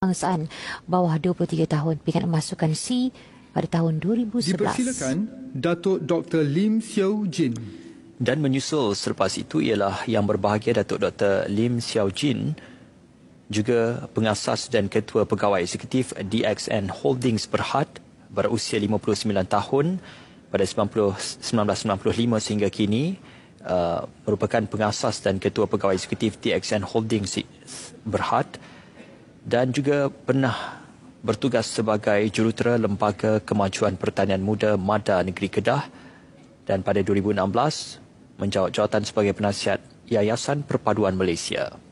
kebangsaan bawah 23 tahun pingat masukan C pada tahun 2011. Dipersilakan Datuk Dr. Lim Xiao Jin. Dan menyusul selepas itu ialah yang berbahagia Datuk Dr. Lim Xiao Jin juga pengasas dan ketua pegawai eksekutif DXN Holdings Berhad berusia 59 tahun pada 90, 1995 sehingga kini uh, merupakan pengasas dan ketua pegawai eksekutif DXN Holdings Berhad dan juga pernah bertugas sebagai jurutera Lembaga Kemajuan Pertanian Muda MADA Negeri Kedah dan pada 2016 menjawat jawatan sebagai penasihat Yayasan Perpaduan Malaysia.